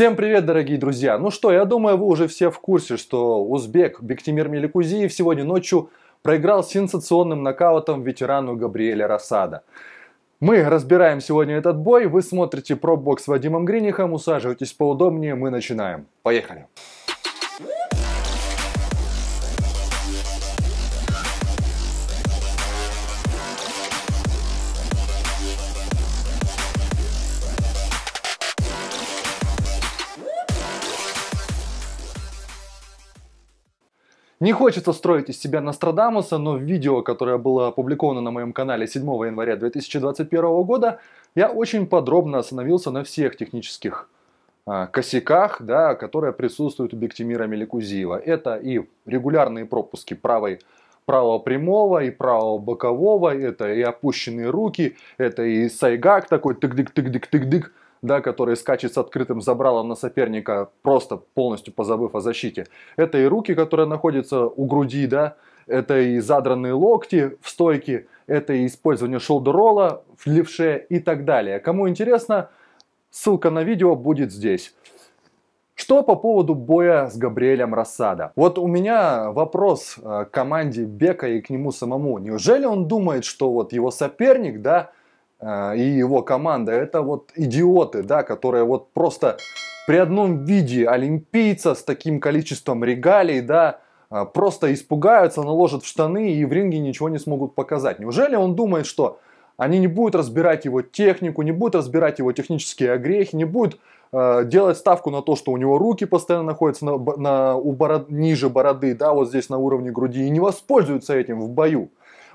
Всем привет, дорогие друзья! Ну что, я думаю, вы уже все в курсе, что узбек Бектимир Меликузиев сегодня ночью проиграл сенсационным нокаутом ветерану Габриэля Рассада. Мы разбираем сегодня этот бой, вы смотрите пробок с Вадимом Гринихом, усаживайтесь поудобнее, мы начинаем. Поехали! Не хочется строить из себя Нострадамуса, но в видео, которое было опубликовано на моем канале 7 января 2021 года, я очень подробно остановился на всех технических э, косяках, да, которые присутствуют у Бектимира Меликузиева. Это и регулярные пропуски правой правого прямого и правого бокового, это и опущенные руки, это и сайгак такой тык-дык-тык-дык-тык-дык, да, который скачет с открытым забралом на соперника, просто полностью позабыв о защите. Это и руки, которые находятся у груди, да, это и задранные локти в стойке, это и использование шолдерола в левше и так далее. Кому интересно, ссылка на видео будет здесь. Что по поводу боя с Габриэлем Рассада? Вот у меня вопрос э, к команде Бека и к нему самому. Неужели он думает, что вот его соперник, да, а, и его команда. Это вот идиоты, да, которые вот просто при одном виде олимпийца с таким количеством регалий, да, а, просто испугаются, наложат в штаны и в ринге ничего не смогут показать. Неужели он думает, что они не будут разбирать его технику, не будут разбирать его технические огрехи, не будут э, делать ставку на то, что у него руки постоянно находятся на, на, у бород, ниже бороды, да, вот здесь на уровне груди, и не воспользуются этим в бою.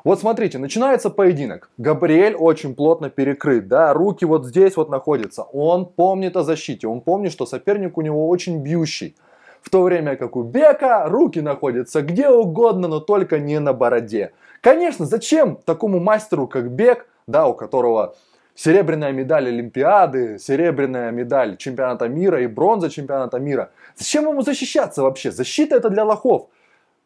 Вот смотрите, начинается поединок. Габриэль очень плотно перекрыт, да, руки вот здесь вот находятся. Он помнит о защите, он помнит, что соперник у него очень бьющий. В то время как у Бека руки находятся где угодно, но только не на бороде. Конечно, зачем такому мастеру, как Бек, да, у которого серебряная медаль Олимпиады, серебряная медаль чемпионата мира и бронза чемпионата мира. Зачем ему защищаться вообще? Защита это для лохов.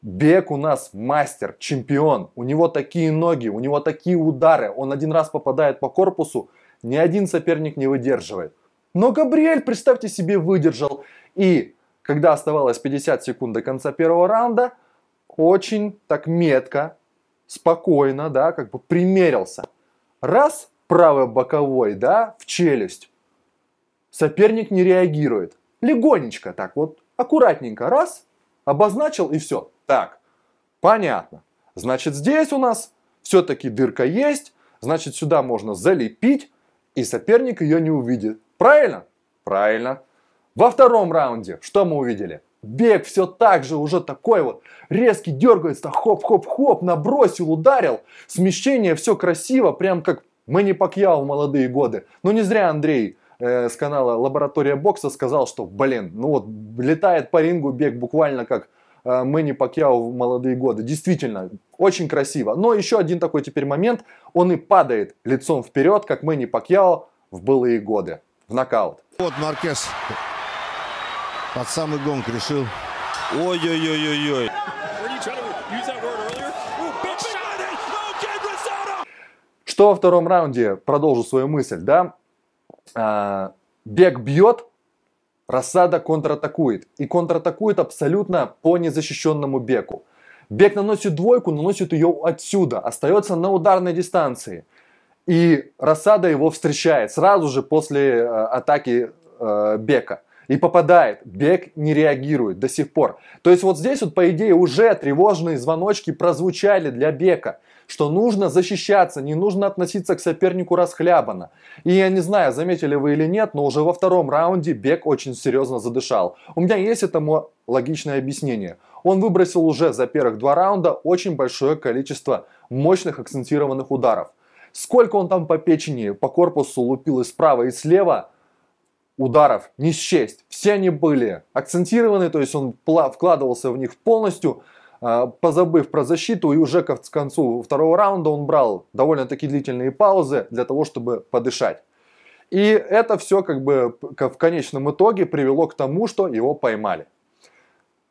Бег у нас мастер, чемпион. У него такие ноги, у него такие удары. Он один раз попадает по корпусу, ни один соперник не выдерживает. Но Габриэль, представьте себе, выдержал. И когда оставалось 50 секунд до конца первого раунда, очень так метко, спокойно, да, как бы примерился. Раз, правый боковой, да, в челюсть. Соперник не реагирует. Легонечко так вот, аккуратненько, раз, обозначил и все. Так, понятно. Значит, здесь у нас все-таки дырка есть, значит, сюда можно залепить, и соперник ее не увидит. Правильно? Правильно. Во втором раунде что мы увидели? Бег все так же уже такой вот, резкий дергается, хоп-хоп-хоп, набросил, ударил, смещение все красиво, прям как Мэнни Пакьяо в молодые годы. Ну не зря Андрей Э, с канала Лаборатория бокса сказал, что, блин, ну вот летает по рингу бег буквально как э, Мэнни Пакьяо в молодые годы. Действительно, очень красиво. Но еще один такой теперь момент, он и падает лицом вперед, как Мэнни Пакьяо в былые годы, в нокаут. Вот Маркес под самый гонг решил. Ой-ой-ой-ой-ой. Что во втором раунде, продолжу свою мысль, да, э, бег бьет, рассада контратакует. И контратакует абсолютно по незащищенному беку. Бег наносит двойку, наносит ее отсюда, остается на ударной дистанции. И рассада его встречает сразу же после э, атаки э, бека и попадает. Бег не реагирует до сих пор. То есть вот здесь вот, по идее, уже тревожные звоночки прозвучали для Бека что нужно защищаться, не нужно относиться к сопернику расхлябанно. И я не знаю, заметили вы или нет, но уже во втором раунде Бек очень серьезно задышал. У меня есть этому логичное объяснение. Он выбросил уже за первых два раунда очень большое количество мощных акцентированных ударов. Сколько он там по печени, по корпусу лупил и справа, и слева – ударов не счесть. Все они были акцентированы, то есть он вкладывался в них полностью, а, позабыв про защиту, и уже к концу второго раунда он брал довольно-таки длительные паузы для того, чтобы подышать. И это все как бы в конечном итоге привело к тому, что его поймали.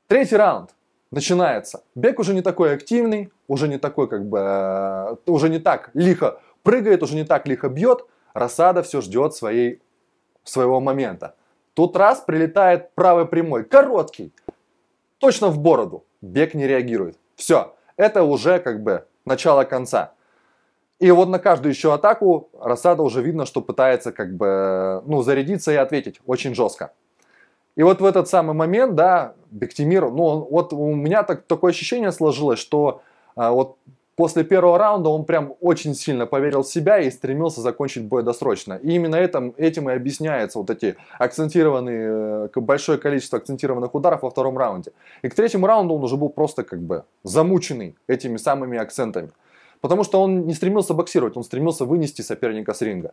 Третий раунд начинается. Бег уже не такой активный, уже не такой как бы, э, уже не так лихо прыгает, уже не так лихо бьет. Рассада все ждет своей своего момента. Тут раз прилетает правый прямой, короткий, точно в бороду. Бег не реагирует. Все, это уже как бы начало конца. И вот на каждую еще атаку Рассада уже видно, что пытается как бы, ну, зарядиться и ответить очень жестко. И вот в этот самый момент, да, Бектимир, ну, вот у меня так, такое ощущение сложилось, что а, вот После первого раунда он прям очень сильно поверил в себя и стремился закончить бой досрочно. И именно этим, этим и объясняется вот эти акцентированные, э, большое количество акцентированных ударов во втором раунде. И к третьему раунду он уже был просто как бы замученный этими самыми акцентами. Потому что он не стремился боксировать, он стремился вынести соперника с ринга.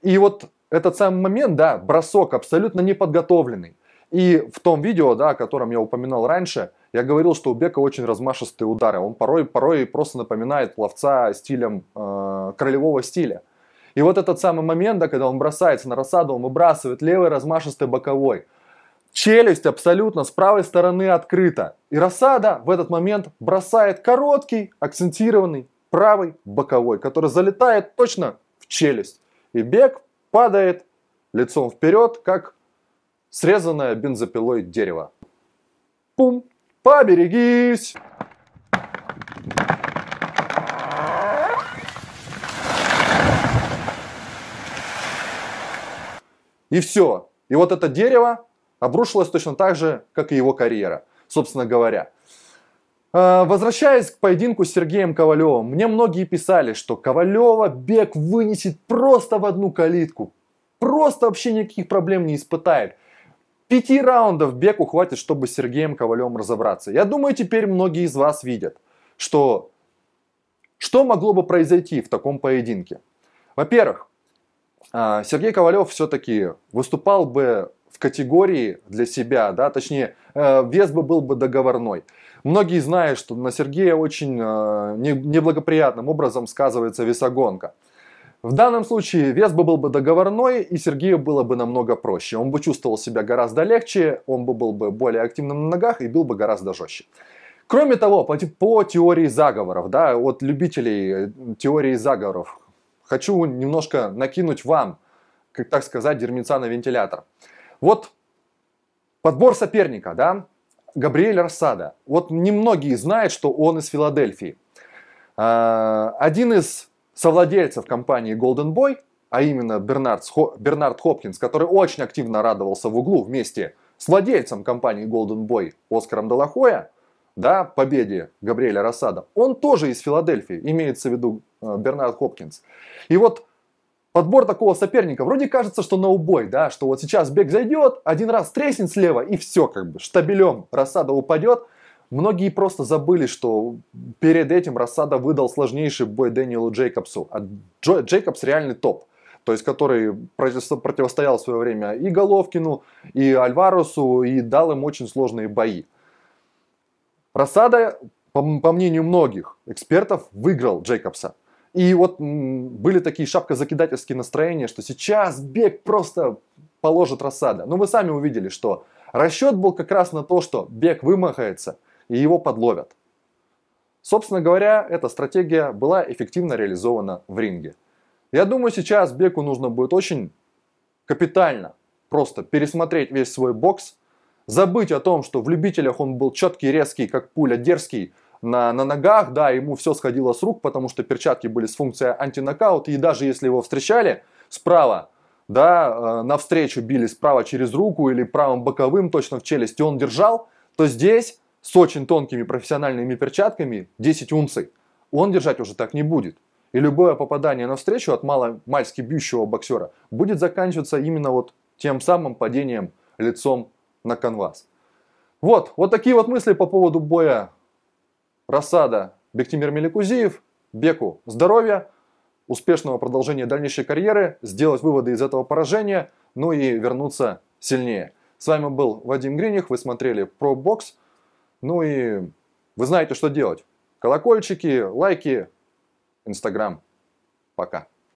И вот этот самый момент, да, бросок абсолютно неподготовленный. И в том видео, да, о котором я упоминал раньше – я говорил, что у Бека очень размашистые удары. Он порой, порой просто напоминает пловца стилем э, королевого стиля. И вот этот самый момент, да, когда он бросается на рассаду, он выбрасывает левый размашистый боковой. Челюсть абсолютно с правой стороны открыта. И рассада в этот момент бросает короткий, акцентированный правый боковой, который залетает точно в челюсть. И Бек падает лицом вперед, как срезанное бензопилой дерево. Пум! Поберегись! И все. И вот это дерево обрушилось точно так же, как и его карьера, собственно говоря. А, возвращаясь к поединку с Сергеем Ковалевым, мне многие писали, что Ковалева бег вынесет просто в одну калитку. Просто вообще никаких проблем не испытает. Пяти раундов беку хватит, чтобы с Сергеем Ковалем разобраться. Я думаю, теперь многие из вас видят, что что могло бы произойти в таком поединке. Во-первых, а, Сергей Ковалев все-таки выступал бы в категории для себя, да, точнее, э, вес бы был бы договорной. Многие знают, что на Сергея очень э, неблагоприятным образом сказывается весогонка. В данном случае вес бы был бы договорной, и Сергею было бы намного проще. Он бы чувствовал себя гораздо легче, он бы был бы более активным на ногах и бил бы гораздо жестче. Кроме того, по, по теории заговоров, да, от любителей э, теории заговоров, хочу немножко накинуть вам, как так сказать, дерминца на вентилятор. Вот подбор соперника, да, Габриэль Рассада. Вот немногие знают, что он из Филадельфии. Э, один из совладельцев компании Golden Boy, а именно Бернард, Хо... Бернард Хопкинс, который очень активно радовался в углу вместе с владельцем компании Golden Boy Оскаром Делахоя, да, победе Габриэля Рассада, он тоже из Филадельфии, имеется в виду э, Бернард Хопкинс. И вот подбор такого соперника, вроде кажется, что на убой, да, что вот сейчас бег зайдет, один раз треснет слева и все, как бы, штабелем Рассада упадет, Многие просто забыли, что перед этим Рассада выдал сложнейший бой Дэниелу Джейкобсу. А Джо, Джейкобс реальный топ. То есть, который противостоял в свое время и Головкину, и Альварусу, и дал им очень сложные бои. Рассада, по, по мнению многих экспертов, выиграл Джейкобса. И вот были такие шапкозакидательские настроения, что сейчас Бек просто положит Рассада. Но вы сами увидели, что расчет был как раз на то, что Бек вымахается – и его подловят. Собственно говоря, эта стратегия была эффективно реализована в ринге. Я думаю, сейчас Беку нужно будет очень капитально просто пересмотреть весь свой бокс, забыть о том, что в любителях он был четкий, резкий, как пуля, дерзкий, на, на ногах, да, ему все сходило с рук, потому что перчатки были с функцией антинокаут, и даже если его встречали справа, да, э, навстречу били справа через руку или правым боковым точно в челюсть, и он держал, то здесь с очень тонкими профессиональными перчатками 10 унций, он держать уже так не будет. И любое попадание навстречу от мало мальски бьющего боксера будет заканчиваться именно вот тем самым падением лицом на канвас. Вот, вот такие вот мысли по поводу боя Рассада Бектимир Меликузиев. Беку здоровья, успешного продолжения дальнейшей карьеры, сделать выводы из этого поражения, ну и вернуться сильнее. С вами был Вадим Гриних, вы смотрели про бокс. Ну и вы знаете, что делать. Колокольчики, лайки, Инстаграм. Пока.